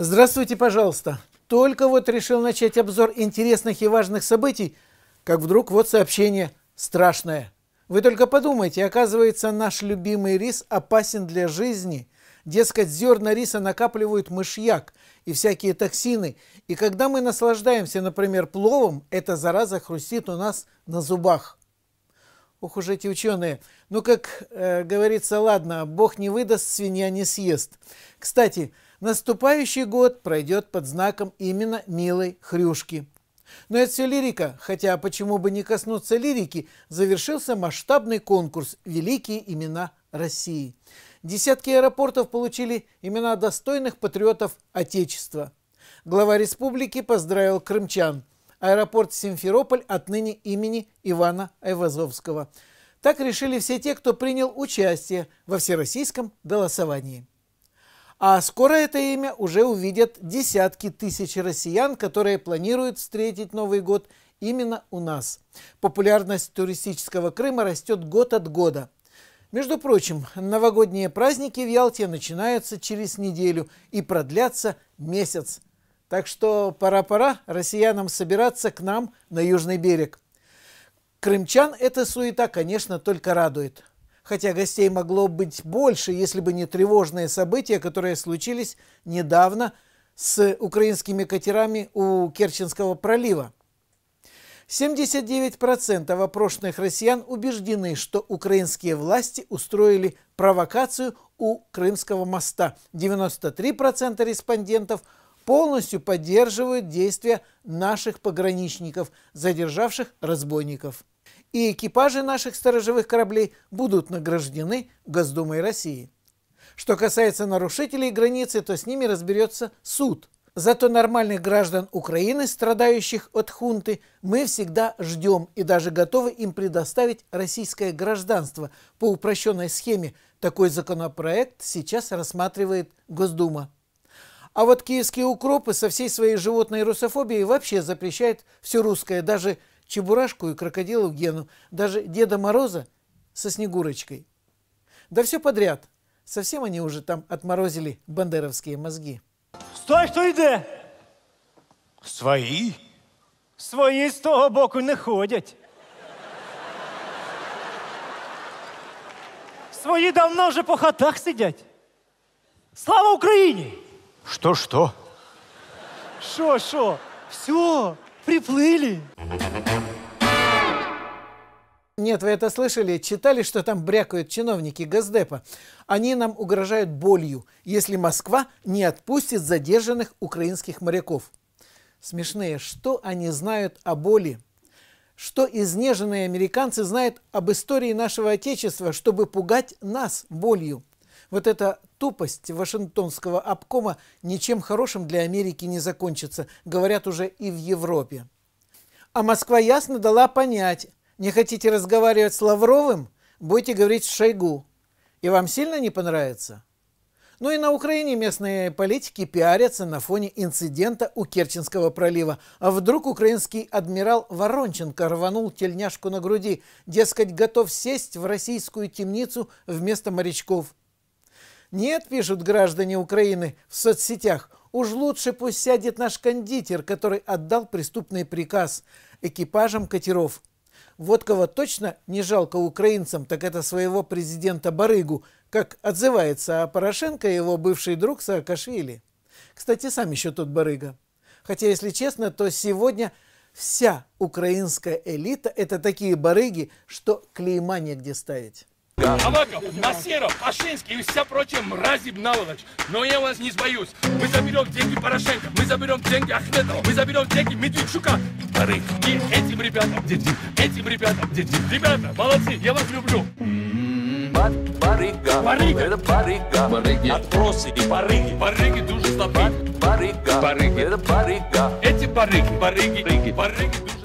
Здравствуйте, пожалуйста. Только вот решил начать обзор интересных и важных событий, как вдруг вот сообщение страшное. Вы только подумайте, оказывается, наш любимый рис опасен для жизни. Дескать, зерна риса накапливают мышьяк и всякие токсины. И когда мы наслаждаемся, например, пловом, эта зараза хрустит у нас на зубах. Ух уж эти ученые. Ну, как э, говорится, ладно, бог не выдаст, свинья не съест. Кстати, Наступающий год пройдет под знаком именно милой хрюшки. Но это все лирика, хотя почему бы не коснуться лирики, завершился масштабный конкурс «Великие имена России». Десятки аэропортов получили имена достойных патриотов Отечества. Глава республики поздравил крымчан. Аэропорт Симферополь отныне имени Ивана Айвазовского. Так решили все те, кто принял участие во всероссийском голосовании. А скоро это имя уже увидят десятки тысяч россиян, которые планируют встретить Новый год именно у нас. Популярность туристического Крыма растет год от года. Между прочим, новогодние праздники в Ялте начинаются через неделю и продлятся месяц. Так что пора-пора россиянам собираться к нам на Южный берег. Крымчан эта суета, конечно, только радует хотя гостей могло быть больше, если бы не тревожные события, которые случились недавно с украинскими катерами у Керченского пролива. 79% опрошенных россиян убеждены, что украинские власти устроили провокацию у Крымского моста. 93% респондентов полностью поддерживают действия наших пограничников, задержавших разбойников и экипажи наших сторожевых кораблей будут награждены Госдумой России. Что касается нарушителей границы, то с ними разберется суд. Зато нормальных граждан Украины, страдающих от хунты, мы всегда ждем и даже готовы им предоставить российское гражданство. По упрощенной схеме такой законопроект сейчас рассматривает Госдума. А вот киевские укропы со всей своей животной русофобией вообще запрещают все русское, даже Чебурашку и крокодилов Гену, даже Деда Мороза со Снегурочкой. Да все подряд. Совсем они уже там отморозили бандеровские мозги. Стой, хто йде? Свои? Свои з того боку не ходят. Свои давно вже по хатах сидят. Слава Украине! Что-что? Что что? Все, приплыли. Нет, вы это слышали, читали, что там брякают чиновники Газдепа. Они нам угрожают болью, если Москва не отпустит задержанных украинских моряков. Смешные, что они знают о боли? Что изнеженные американцы знают об истории нашего Отечества, чтобы пугать нас болью? Вот эта тупость Вашингтонского обкома ничем хорошим для Америки не закончится, говорят уже и в Европе. А Москва ясно дала понять, не хотите разговаривать с Лавровым, будете говорить с Шойгу. И вам сильно не понравится? Ну и на Украине местные политики пиарятся на фоне инцидента у Керченского пролива. А вдруг украинский адмирал Воронченко рванул тельняшку на груди, дескать, готов сесть в российскую темницу вместо морячков – нет, пишут граждане Украины в соцсетях, уж лучше пусть сядет наш кондитер, который отдал преступный приказ экипажам катеров. Вот кого точно не жалко украинцам, так это своего президента Барыгу, как отзывается о Порошенко его бывший друг Саакашвили. Кстати, сам еще тот Барыга. Хотя, если честно, то сегодня вся украинская элита – это такие барыги, что клейма негде ставить. Аваков, Насеров, Ашинский и вся прочая мрази наволочь. Но я вас не сбоюсь. Мы заберем деньги Порошенко, мы заберем деньги Ахметова, мы заберем деньги Медведчука. Вторых. И этим ребятам, этим ребятам, ребята, молодцы, я вас люблю. Барыга. Барыга. Это барыга. Барыги. Отбросы и барыги. Барыги дружат с тобой. Барыга. Барыги. Это барыга. Эти барыги. Барыги. Барыги. Барыги.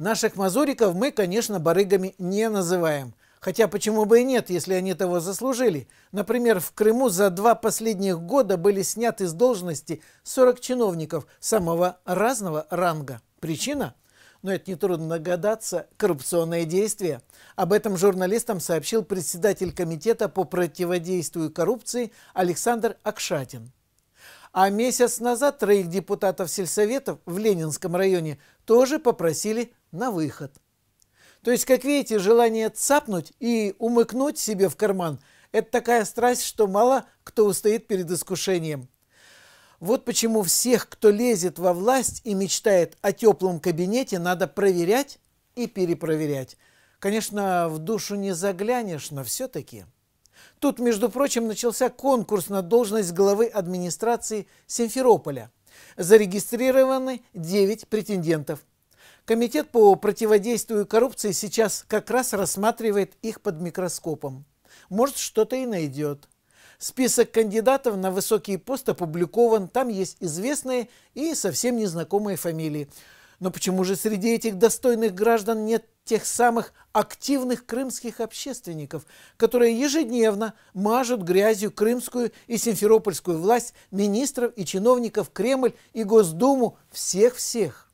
Наших мазуриков мы, конечно, барыгами не называем. Хотя почему бы и нет, если они того заслужили. Например, в Крыму за два последних года были сняты с должности 40 чиновников самого разного ранга. Причина? Но это нетрудно догадаться, коррупционное действие. Об этом журналистам сообщил председатель комитета по противодействию коррупции Александр Акшатин. А месяц назад троих депутатов сельсоветов в Ленинском районе тоже попросили на выход. То есть, как видите, желание цапнуть и умыкнуть себе в карман – это такая страсть, что мало кто устоит перед искушением. Вот почему всех, кто лезет во власть и мечтает о теплом кабинете, надо проверять и перепроверять. Конечно, в душу не заглянешь, но все-таки – Тут, между прочим, начался конкурс на должность главы администрации Симферополя. Зарегистрированы 9 претендентов. Комитет по противодействию коррупции сейчас как раз рассматривает их под микроскопом. Может, что-то и найдет. Список кандидатов на высокие посты опубликован, там есть известные и совсем незнакомые фамилии. Но почему же среди этих достойных граждан нет тех самых активных крымских общественников, которые ежедневно мажут грязью крымскую и симферопольскую власть, министров и чиновников Кремль и Госдуму, всех-всех?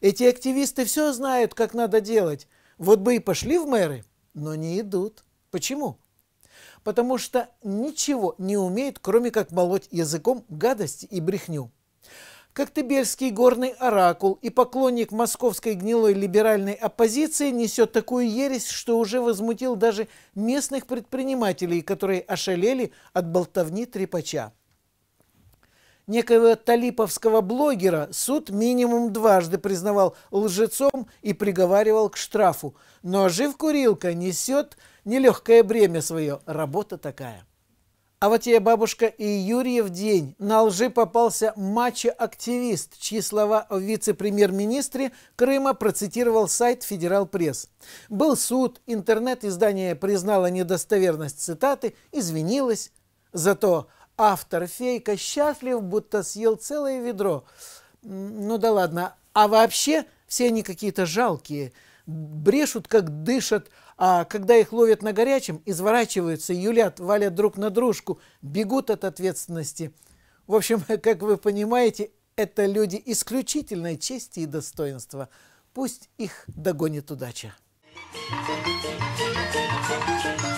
Эти активисты все знают, как надо делать. Вот бы и пошли в мэры, но не идут. Почему? Потому что ничего не умеют, кроме как молоть языком гадости и брехню. Коктебельский горный оракул и поклонник московской гнилой либеральной оппозиции несет такую ересь, что уже возмутил даже местных предпринимателей, которые ошалели от болтовни трепача некоего талиповского блогера суд минимум дважды признавал лжецом и приговаривал к штрафу. Но жив курилка несет нелегкое бремя свое, работа такая. А вот я бабушка и Юрий в день на лжи попался мачо-активист, чьи слова о вице-премьер-министре Крыма процитировал сайт «Федерал Пресс». Был суд, интернет-издание признало недостоверность цитаты, извинилась. Зато автор «Фейка» счастлив, будто съел целое ведро. Ну да ладно, а вообще все они какие-то жалкие – брешут, как дышат, а когда их ловят на горячем, изворачиваются, юлят, валят друг на дружку, бегут от ответственности. В общем, как вы понимаете, это люди исключительной чести и достоинства. Пусть их догонит удача. Thank you.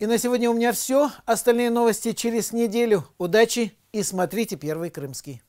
И на сегодня у меня все. Остальные новости через неделю. Удачи и смотрите первый крымский.